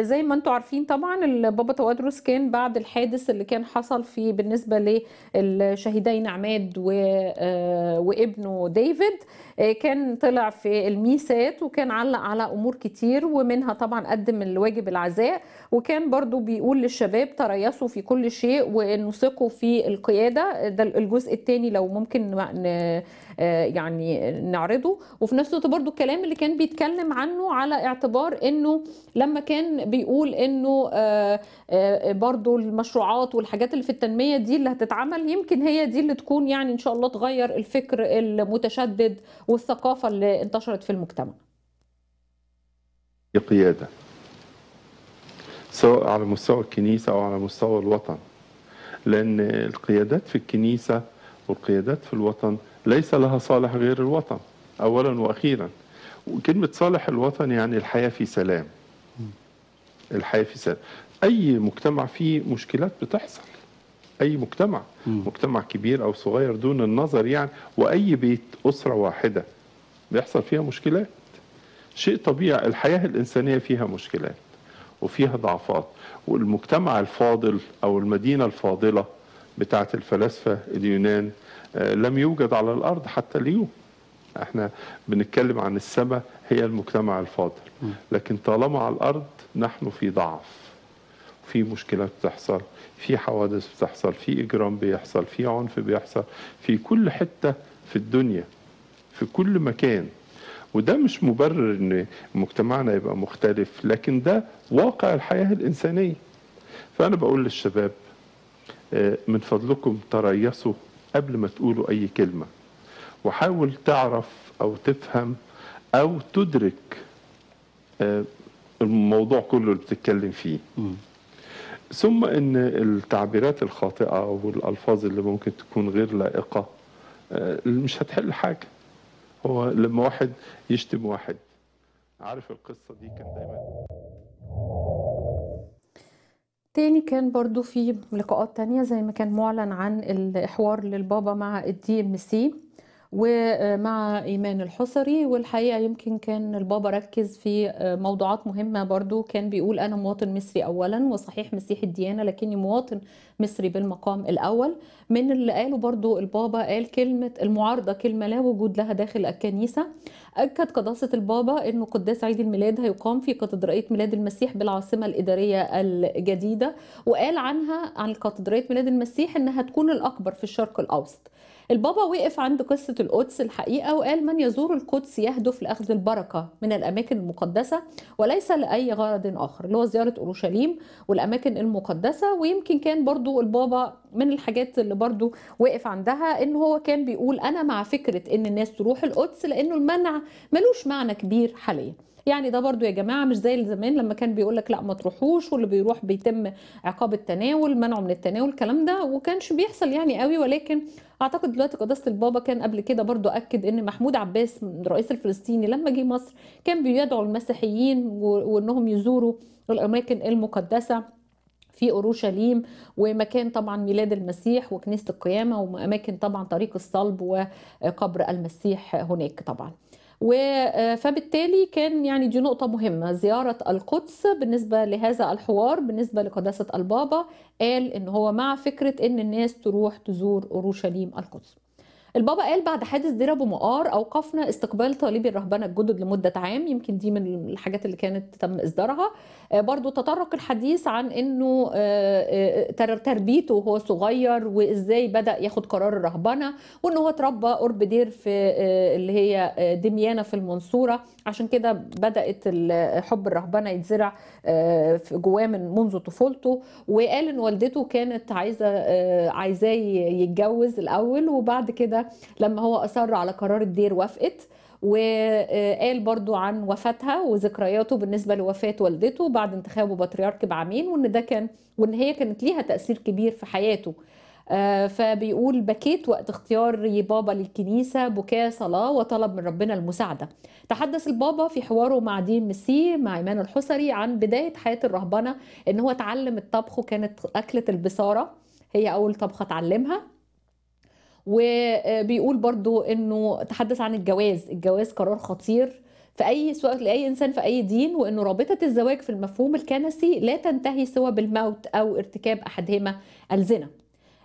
زي ما انتم عارفين طبعا البابا توادرس كان بعد الحادث اللي كان حصل في بالنسبه للشهيدين عماد آه، وابنه ديفيد آه، كان طلع في الميسات وكان علق على امور كتير ومنها طبعا قدم الواجب العزاء وكان برضو بيقول للشباب تريثوا في كل شيء وانه ثقوا في القياده ده الجزء الثاني لو ممكن آه، يعني نعرضه وفي نفس الوقت برضو الكلام اللي كان بيتكلم عنه على اعتبار انه لما كان بيقول انه آه، برضو المشروعات والحاجات اللي في التنميه دي اللي هتتعمل يمكن هي دي اللي تكون يعني ان شاء الله تغير الفكر المتشدد والثقافه اللي انتشرت في المجتمع قياده سواء على مستوى الكنيسه او على مستوى الوطن لان القيادات في الكنيسه والقيادات في الوطن ليس لها صالح غير الوطن اولا واخيرا وكلمه صالح الوطن يعني الحياه في سلام الحياه في سلام اي مجتمع فيه مشكلات بتحصل اي مجتمع م. مجتمع كبير او صغير دون النظر يعني واي بيت اسره واحده بيحصل فيها مشكلات شيء طبيعي الحياه الانسانيه فيها مشكلات وفيها ضعفات والمجتمع الفاضل او المدينه الفاضله بتاعه الفلاسفه اليونان آه، لم يوجد على الارض حتى اليوم احنا بنتكلم عن السماء هي المجتمع الفاضل لكن طالما على الارض نحن في ضعف في مشكلة بتحصل في حوادث بتحصل في إجرام بيحصل في عنف بيحصل في كل حتة في الدنيا في كل مكان وده مش مبرر ان مجتمعنا يبقى مختلف لكن ده واقع الحياة الإنسانية فأنا بقول للشباب آه، من فضلكم تريثوا قبل ما تقولوا أي كلمة وحاول تعرف أو تفهم أو تدرك آه، الموضوع كله اللي بتتكلم فيه م. ثم ان التعبيرات الخاطئه والالفاظ اللي ممكن تكون غير لائقه آه، مش هتحل حاجه هو لما واحد يشتم واحد عارف القصه دي كان دايما تاني كان برضو في لقاءات تانية زي ما كان معلن عن الحوار للبابا مع الدي ام سي ومع ايمان الحصري والحقيقه يمكن كان البابا ركز في آه، موضوعات مهمه برضو كان بيقول انا مواطن مصري اولا وصحيح مسيح الديانه لكني مواطن مصري بالمقام الاول من اللي قاله برضو البابا قال كلمه المعارضه كلمه لا وجود لها داخل الكنيسه اكد قداسه البابا انه قداس عيد الميلاد هيقام في كاتدرائيه ميلاد المسيح بالعاصمه الاداريه الجديده وقال عنها عن كاتدرائيه ميلاد المسيح انها تكون الاكبر في الشرق الاوسط البابا وقف عند قصة القدس الحقيقة وقال من يزور القدس يهدف لأخذ البركة من الأماكن المقدسة وليس لأي غرض آخر اللي هو زيارة أورشليم والأماكن المقدسة ويمكن كان برضو البابا من الحاجات اللي برضو وقف عندها ان هو كان بيقول انا مع فكرة ان الناس تروح القدس لانه المنع ملوش معنى كبير حاليا يعني ده برضو يا جماعه مش زي زمان لما كان بيقول لك لا ما تروحوش واللي بيروح بيتم عقاب التناول منعه من التناول الكلام ده وكانش بيحصل يعني قوي ولكن اعتقد دلوقتي قداسه البابا كان قبل كده برضو اكد ان محمود عباس الرئيس الفلسطيني لما جه مصر كان بيدعو المسيحيين وانهم يزوروا الاماكن المقدسه في اورشليم ومكان طبعا ميلاد المسيح وكنيسه القيامه واماكن طبعا طريق الصلب وقبر المسيح هناك طبعا آه، فبالتالي كان يعني دي نقطة مهمة زيارة القدس بالنسبة لهذا الحوار بالنسبة لقداسة البابا قال إن هو مع فكرة إن الناس تروح تزور أورشليم القدس البابا قال بعد حادث دير ابو مقار اوقفنا استقبال طالبي الرهبنه الجدد لمده عام يمكن دي من الحاجات اللي كانت تم اصدارها آه، برضو تطرق الحديث عن انه آه، آه، تربيته وهو صغير وازاي بدا ياخد قرار الرهبنه وان هو اتربى قرب دير في اللي هي دميانه في المنصوره عشان كده بدات حب الرهبنه يتزرع جواه من منذ طفولته وقال ان والدته كانت عايزه عايزاه يتجوز الاول وبعد كده لما هو أصر على قرار الدير وافقت وقال برضو عن وفاتها وذكرياته بالنسبه لوفاه والدته بعد انتخابه بطريرك بعامين وان ده كان وان هي كانت ليها تاثير كبير في حياته آه، فبيقول بكيت وقت اختيار بابا للكنيسة بكاء صلاة وطلب من ربنا المساعدة تحدث البابا في حواره مع دين مسي مع إيمان الحسري عن بداية حياة الرهبنة إن هو اتعلم الطبخ وكانت أكلة البصارة هي أول طبخة اتعلمها وبيقول برضو انه تحدث عن الجواز الجواز قرار خطير في اي سؤال لاي انسان في اي دين وانه رابطه الزواج في المفهوم الكنسي لا تنتهي سوى بالموت او ارتكاب احدهما الزنا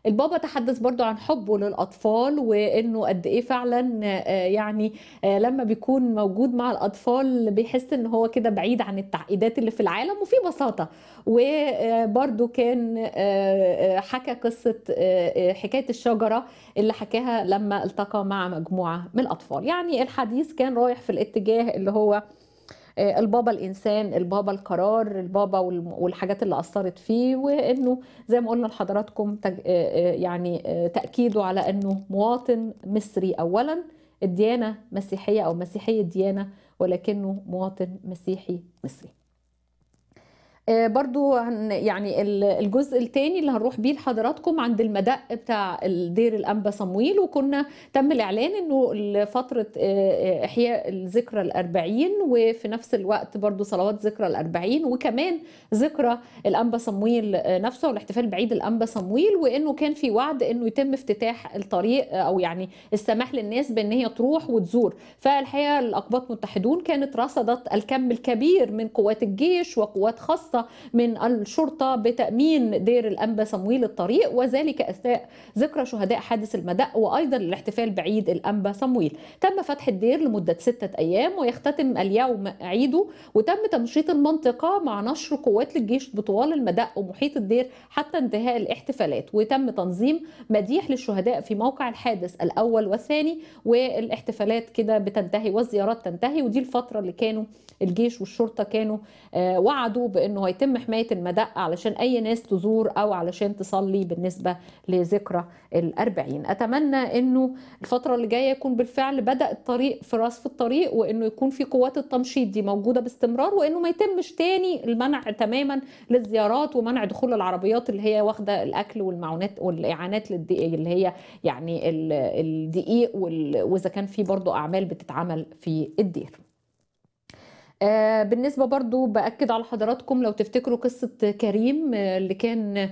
البابا تحدث برضو عن حبه للأطفال وإنه قد إيه فعلا آه، يعني آه، لما بيكون موجود مع الأطفال بيحس إن هو كده بعيد عن التعقيدات اللي في العالم وفي بساطة وبرضو آه، كان حكى قصة حكاية الشجرة اللي حكاها لما التقى مع مجموعة من الأطفال يعني الحديث كان رايح في الاتجاه اللي هو آه، البابا الانسان البابا القرار البابا والحاجات اللي اثرت فيه وانه زي ما قلنا لحضراتكم آه، آه، يعني تاكيده على انه مواطن مصري اولا الديانه مسيحيه او مسيحيه ديانه ولكنه مواطن مسيحي مصري آه، برضو يعني الجزء الثاني اللي هنروح بيه لحضراتكم عند المدق بتاع دير الانبا صمويل وكنا تم الاعلان انه لفتره آه، آه، احياء الذكرى الأربعين وفي نفس الوقت برضو صلوات ذكرى الأربعين وكمان ذكرى الانبا صمويل نفسه والاحتفال بعيد الانبا صمويل وانه كان في وعد انه يتم افتتاح الطريق او يعني السماح للناس بان هي تروح وتزور فالحقيقه الاقباط متحدون كانت رصدت الكم الكبير من قوات الجيش وقوات خاصه خاصة من الشرطة بتأمين دير الأنبا صمويل الطريق وذلك أثناء ذكرى شهداء حادث المدق وأيضا للاحتفال بعيد الأنبا صمويل تم فتح الدير لمدة ستة أيام ويختتم اليوم عيده وتم تنشيط المنطقة مع نشر قوات للجيش بطوال المدق ومحيط الدير حتى انتهاء الاحتفالات وتم تنظيم مديح للشهداء في موقع الحادث الأول والثاني والاحتفالات كده بتنتهي والزيارات تنتهي ودي الفترة اللي كانوا الجيش والشرطة كانوا آه، وعدوا بأنه هو يتم حمايه المدق علشان اي ناس تزور او علشان تصلي بالنسبه لذكرى الأربعين أتمنى أنه الفترة اللي جاية يكون بالفعل بدأ الطريق في راس في الطريق وأنه يكون في قوات التمشيط دي موجودة باستمرار وأنه ما يتمش تاني المنع تماما للزيارات ومنع دخول العربيات اللي هي واخدة الأكل والمعونات والإعانات للدقيق اللي هي يعني الدقيق وإذا كان في برضو أعمال بتتعمل في الدير آه، بالنسبة برضو بأكد على حضراتكم لو تفتكروا قصة كريم آه، اللي كان آه،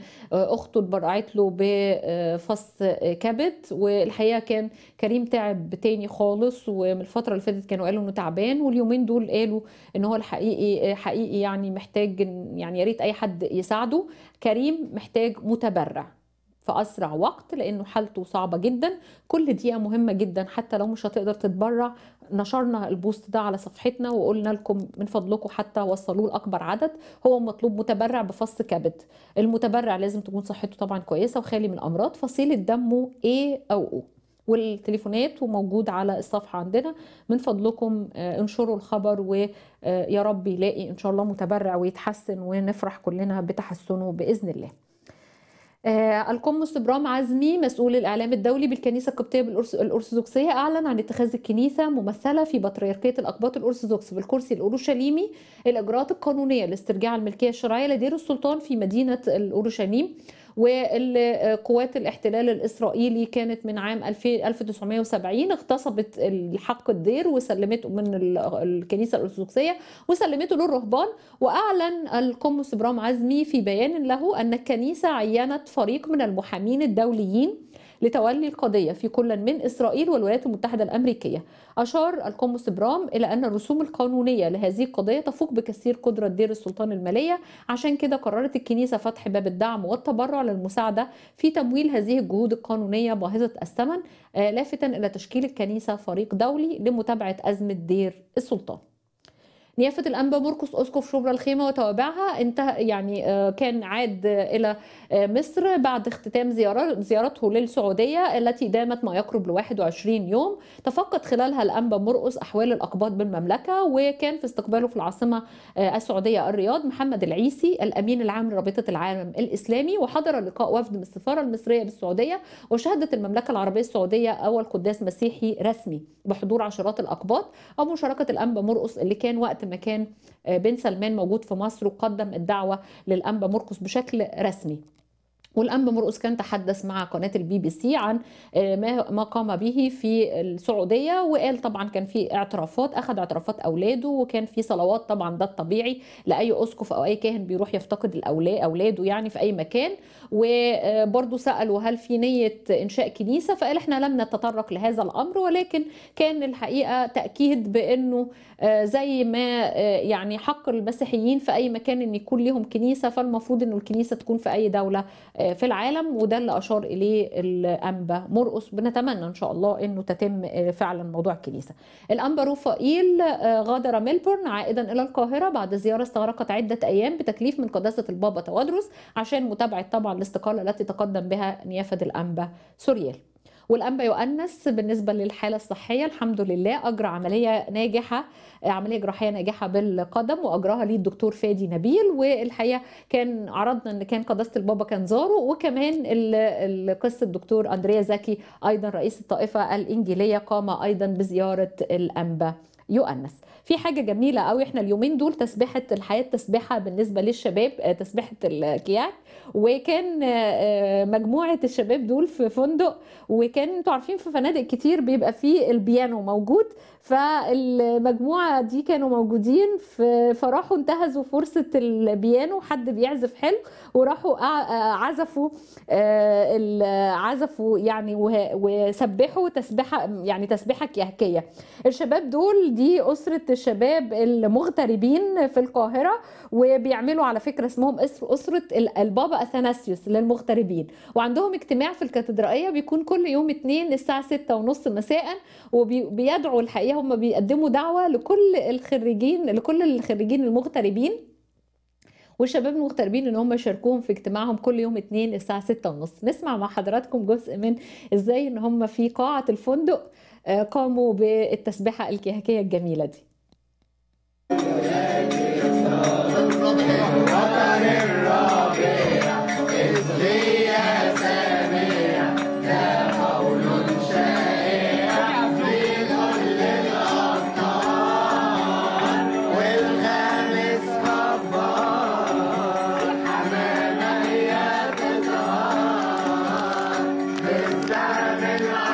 أخته اتبرعت له بفص كبد والحقيقة كان كريم تعب تاني خالص ومن الفترة اللي فاتت كانوا قالوا إنه تعبان واليومين دول قالوا إن هو الحقيقي حقيقي يعني محتاج يعني يا ريت أي حد يساعده كريم محتاج متبرع في اسرع وقت لانه حالته صعبه جدا كل دقيقه مهمه جدا حتى لو مش هتقدر تتبرع نشرنا البوست ده على صفحتنا وقلنا لكم من فضلكم حتى وصلوه لاكبر عدد هو مطلوب متبرع بفص كبد المتبرع لازم تكون صحته طبعا كويسه وخالي من امراض فصيله دمه A او O والتليفونات وموجود على الصفحه عندنا من فضلكم آه، انشروا الخبر ويا آه، رب يلاقي ان شاء الله متبرع ويتحسن ونفرح كلنا بتحسنه باذن الله آه، القمص برام عزمي مسؤول الإعلام الدولي بالكنيسة القبطية الأرثوذكسية أعلن عن اتخاذ الكنيسة ممثلة في بطريركية الأقباط الأرثوذكس بالكرسي الأورشليمي الإجراءات القانونية لاسترجاع الملكية الشرعية لدير السلطان في مدينة الأورشليم والقوات الاحتلال الإسرائيلي كانت من عام 1970 اغتصبت الحق الدير وسلمته من الكنيسة الأرثوذكسية وسلمته للرهبان وأعلن القمص برام عزمي في بيان له أن الكنيسة عينت فريق من المحامين الدوليين لتولي القضية في كل من إسرائيل والولايات المتحدة الأمريكية أشار القمص برام إلى أن الرسوم القانونية لهذه القضية تفوق بكثير قدرة دير السلطان المالية عشان كده قررت الكنيسة فتح باب الدعم والتبرع للمساعدة في تمويل هذه الجهود القانونية باهظة الثمن آه، لافتا إلى تشكيل الكنيسة فريق دولي لمتابعة أزمة دير السلطان نيافة الأنبا مرقس أسقف شبرا الخيمة وتوابعها انتهى يعني آه، كان عاد آه، إلى آه، مصر بعد اختتام زيارته للسعودية التي دامت ما يقرب ل 21 يوم تفقد خلالها الأنبا مرقس أحوال الأقباط بالمملكة وكان في استقباله في العاصمة السعودية الرياض محمد العيسي الأمين العام لرابطة العالم الإسلامي وحضر لقاء وفد من السفارة المصرية بالسعودية وشهدت المملكة العربية السعودية أول قداس مسيحي رسمي بحضور عشرات الأقباط أو مشاركة الأنبا مرقس اللي كان وقت لما كان آه، بن سلمان موجود في مصر وقدم الدعوه للانبا مرقس بشكل رسمي والأنب مرقس كان تحدث مع قناة البي بي سي عن آه، ما قام به في السعودية وقال طبعا كان في اعترافات أخذ اعترافات أولاده وكان في صلوات طبعا ده الطبيعي لأي أسقف أو أي كاهن بيروح يفتقد الأولاد أولاده يعني في أي مكان وبرضه آه، سألوا هل في نية إنشاء كنيسة فقال إحنا لم نتطرق لهذا الأمر ولكن كان الحقيقة تأكيد بأنه آه، زي ما يعني حق المسيحيين في أي مكان أن يكون لهم كنيسة فالمفروض أنه الكنيسة تكون في أي دولة آه، في العالم وده اللي اشار اليه الانبا مرقس بنتمنى ان شاء الله انه تتم آه، فعلا موضوع الكنيسه. الانبا روفائيل آه، غادر ميلبورن عائدا الى القاهره بعد زياره استغرقت عده ايام بتكليف من قداسه البابا توادروس عشان متابعه طبعا الاستقاله التي تقدم بها نيافه الانبا سوريال. والأنبا يؤنس بالنسبة للحالة الصحية الحمد لله أجرى عملية ناجحة عملية جراحية ناجحة بالقدم وأجراها ليه الدكتور فادي نبيل والحقيقة كان عرضنا أن كان قداسة البابا كان زاره وكمان قصة الدكتور أندريا زكي أيضا رئيس الطائفة الإنجيلية قام أيضا بزيارة الأنبا يؤنس في حاجه جميله قوي احنا اليومين دول تسبيحه الحياه تسبيحه بالنسبه للشباب آه، تسبيحه الكياك وكان آه، آه، مجموعه الشباب دول في فندق وكان انتوا عارفين في فنادق كتير بيبقى فيه البيانو موجود فالمجموعه دي كانوا موجودين فراحوا انتهزوا فرصه البيانو حد بيعزف حلو وراحوا عزفوا عزفوا يعني وسبحوا تسبيحه يعني تسبيحه كياكيه الشباب دول دي اسره الشباب المغتربين في القاهرة وبيعملوا على فكرة اسمهم أسرة البابا أثناسيوس للمغتربين وعندهم اجتماع في الكاتدرائية بيكون كل يوم اثنين الساعة ستة ونص مساء وبيدعوا الحقيقة هم بيقدموا دعوة لكل الخريجين لكل الخريجين المغتربين والشباب المغتربين ان هم يشاركوهم في اجتماعهم كل يوم اثنين الساعه ستة ونص نسمع مع حضراتكم جزء من ازاي ان هم في قاعه الفندق آه، قاموا بالتسبيحه الكهكيه الجميله دي Pensar melhor.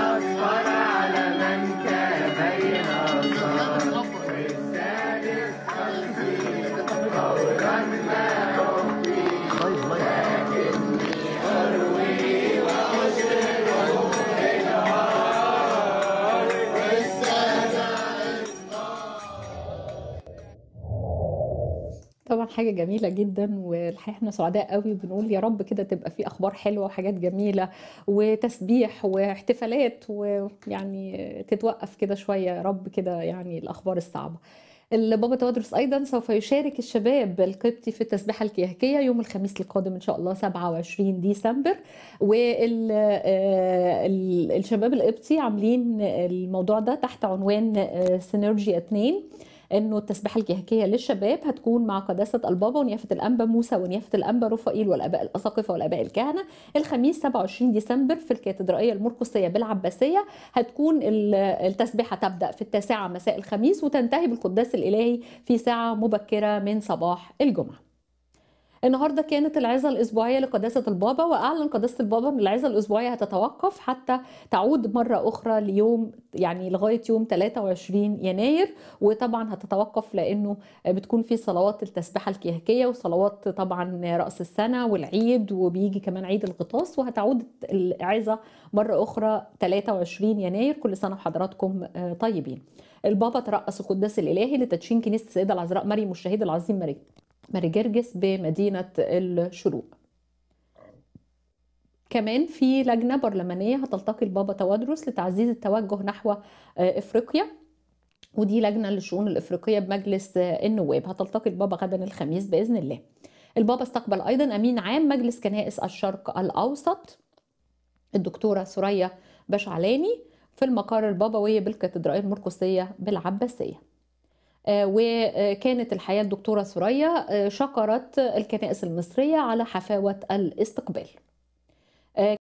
حاجه جميله جدا والحقيقه احنا سعداء قوي وبنقول يا رب كده تبقى في اخبار حلوه وحاجات جميله وتسبيح واحتفالات ويعني تتوقف كده شويه يا رب كده يعني الاخبار الصعبه. البابا توادرس ايضا سوف يشارك الشباب القبطي في التسبيحه الكيهكيه يوم الخميس القادم ان شاء الله 27 ديسمبر والشباب آه، القبطي عاملين الموضوع ده تحت عنوان سينرجي آه، 2 انه التسبيحه الكهكيه للشباب هتكون مع قداسه البابا ونيافه الانبا موسى ونيافه الانبا رفائيل والاباء الاساقفه والاباء الكهنه الخميس 27 ديسمبر في الكاتدرائيه المرقسيه بالعباسيه هتكون التسبيحه تبدا في التاسعه مساء الخميس وتنتهي بالقداس الالهي في ساعه مبكره من صباح الجمعه النهارده كانت العظه الاسبوعيه لقداسه البابا واعلن قداسه البابا ان العظه الاسبوعيه هتتوقف حتى تعود مره اخرى ليوم يعني لغايه يوم 23 يناير وطبعا هتتوقف لانه بتكون في صلوات التسبيحه الكيهكيه وصلوات طبعا راس السنه والعيد وبيجي كمان عيد الغطاس وهتعود العظه مره اخرى 23 يناير كل سنه وحضراتكم آه، طيبين. البابا ترأس القداس الالهي لتدشين كنيسه السيده العذراء مريم والشهيد العظيم مريم ماريجرجس بمدينة الشروق كمان في لجنة برلمانية هتلتقي البابا توادرس لتعزيز التوجه نحو آه، إفريقيا ودي لجنة للشؤون الإفريقية بمجلس آه، النواب هتلتقي البابا غدا الخميس بإذن الله البابا استقبل أيضا أمين عام مجلس كنائس الشرق الأوسط الدكتورة ثريا بشعلاني في المقر البابوي بالكاتدرائية المرقسية بالعباسية وكانت الحقيقه الدكتوره ثريا آه، شكرت الكنائس المصريه على حفاوه الاستقبال آه،